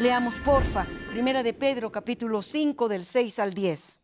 Leamos, porfa, Primera de Pedro, capítulo 5, del 6 al 10.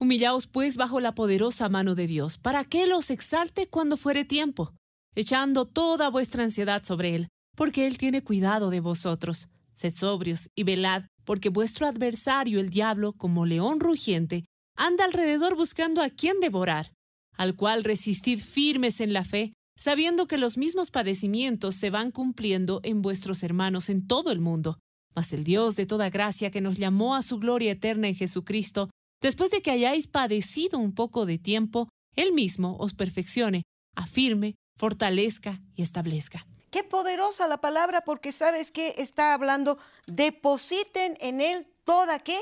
Humillaos pues bajo la poderosa mano de Dios, para que Él os exalte cuando fuere tiempo, echando toda vuestra ansiedad sobre Él, porque Él tiene cuidado de vosotros. Sed sobrios y velad, porque vuestro adversario, el diablo, como león rugiente, anda alrededor buscando a quien devorar, al cual resistid firmes en la fe, sabiendo que los mismos padecimientos se van cumpliendo en vuestros hermanos en todo el mundo. Mas el Dios de toda gracia que nos llamó a su gloria eterna en Jesucristo, después de que hayáis padecido un poco de tiempo, Él mismo os perfeccione, afirme, fortalezca y establezca. Qué poderosa la palabra porque sabes que está hablando, depositen en Él toda qué?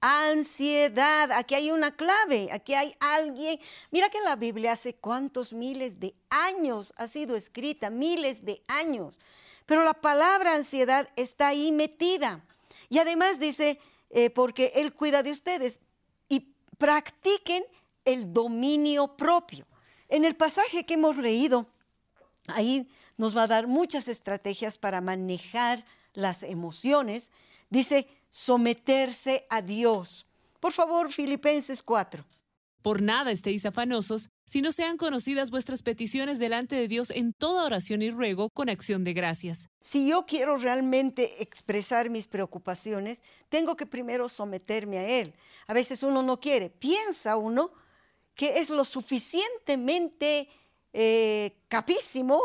ansiedad. Aquí hay una clave, aquí hay alguien. Mira que la Biblia hace cuántos miles de años ha sido escrita, miles de años. Pero la palabra ansiedad está ahí metida. Y además dice, eh, porque Él cuida de ustedes y practiquen el dominio propio. En el pasaje que hemos leído, ahí nos va a dar muchas estrategias para manejar las emociones. Dice, someterse a Dios. Por favor, Filipenses 4. Por nada estéis afanosos, si no sean conocidas vuestras peticiones delante de Dios en toda oración y ruego con acción de gracias. Si yo quiero realmente expresar mis preocupaciones, tengo que primero someterme a Él. A veces uno no quiere, piensa uno que es lo suficientemente eh, capísimo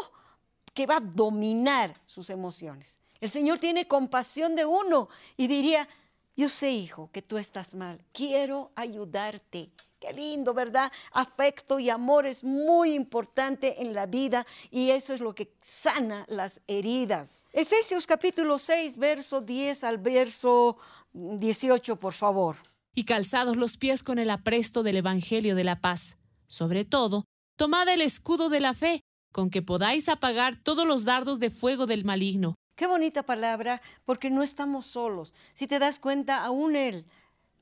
que va a dominar sus emociones. El Señor tiene compasión de uno y diría, yo sé, hijo, que tú estás mal, quiero ayudarte. Qué lindo, ¿verdad? Afecto y amor es muy importante en la vida y eso es lo que sana las heridas. Efesios capítulo 6, verso 10 al verso 18, por favor. Y calzados los pies con el apresto del Evangelio de la paz. Sobre todo, tomad el escudo de la fe, con que podáis apagar todos los dardos de fuego del maligno Qué bonita palabra, porque no estamos solos. Si te das cuenta, aún Él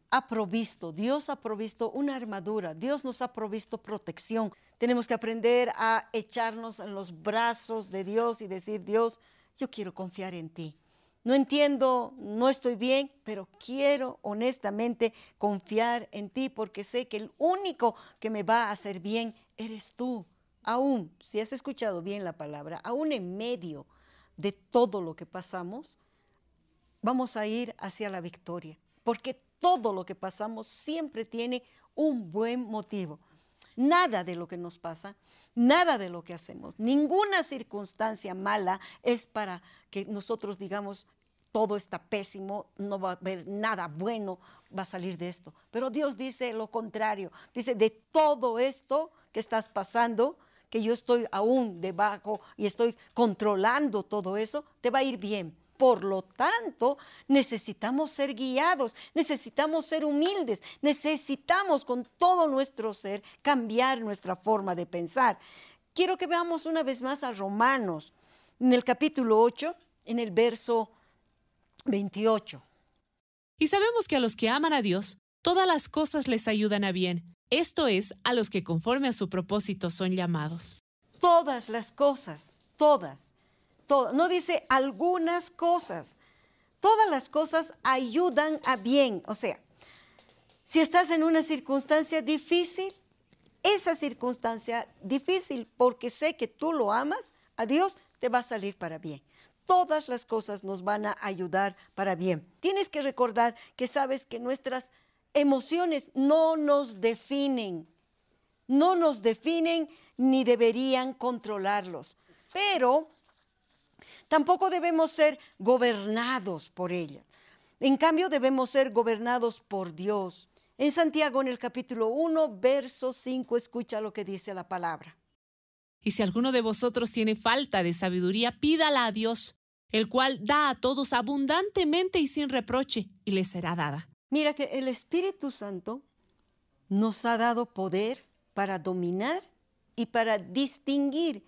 ha provisto, Dios ha provisto una armadura, Dios nos ha provisto protección. Tenemos que aprender a echarnos en los brazos de Dios y decir, Dios, yo quiero confiar en ti. No entiendo, no estoy bien, pero quiero honestamente confiar en ti porque sé que el único que me va a hacer bien eres tú. Aún, si has escuchado bien la palabra, aún en medio de todo lo que pasamos, vamos a ir hacia la victoria, porque todo lo que pasamos siempre tiene un buen motivo. Nada de lo que nos pasa, nada de lo que hacemos, ninguna circunstancia mala es para que nosotros digamos, todo está pésimo, no va a haber nada bueno, va a salir de esto. Pero Dios dice lo contrario, dice, de todo esto que estás pasando, que yo estoy aún debajo y estoy controlando todo eso, te va a ir bien. Por lo tanto, necesitamos ser guiados, necesitamos ser humildes, necesitamos con todo nuestro ser cambiar nuestra forma de pensar. Quiero que veamos una vez más a Romanos, en el capítulo 8, en el verso 28. Y sabemos que a los que aman a Dios, todas las cosas les ayudan a bien, esto es a los que conforme a su propósito son llamados. Todas las cosas, todas, todas, no dice algunas cosas, todas las cosas ayudan a bien, o sea, si estás en una circunstancia difícil, esa circunstancia difícil, porque sé que tú lo amas, a Dios te va a salir para bien. Todas las cosas nos van a ayudar para bien. Tienes que recordar que sabes que nuestras emociones no nos definen, no nos definen ni deberían controlarlos, pero tampoco debemos ser gobernados por ellas. En cambio, debemos ser gobernados por Dios. En Santiago, en el capítulo 1, verso 5, escucha lo que dice la palabra. Y si alguno de vosotros tiene falta de sabiduría, pídala a Dios, el cual da a todos abundantemente y sin reproche, y le será dada Mira que el Espíritu Santo nos ha dado poder para dominar y para distinguir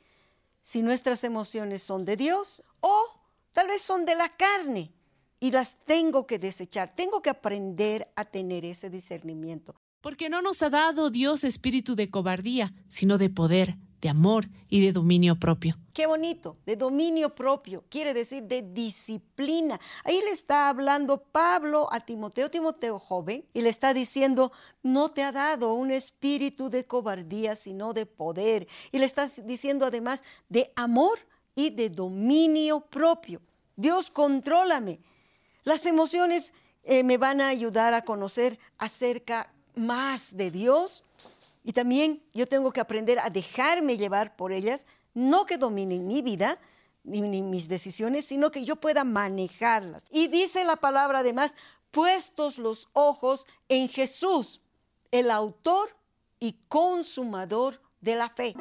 si nuestras emociones son de Dios o tal vez son de la carne y las tengo que desechar. Tengo que aprender a tener ese discernimiento. Porque no nos ha dado Dios espíritu de cobardía, sino de poder, de amor y de dominio propio. Qué bonito, de dominio propio, quiere decir de disciplina. Ahí le está hablando Pablo a Timoteo, Timoteo joven, y le está diciendo, no te ha dado un espíritu de cobardía, sino de poder. Y le está diciendo además de amor y de dominio propio. Dios, contrólame. Las emociones eh, me van a ayudar a conocer acerca más de Dios y también yo tengo que aprender a dejarme llevar por ellas, no que dominen mi vida, ni, mis decisiones, sino que yo pueda manejarlas. Y dice la palabra además, puestos los ojos en Jesús, el autor y consumador de la fe.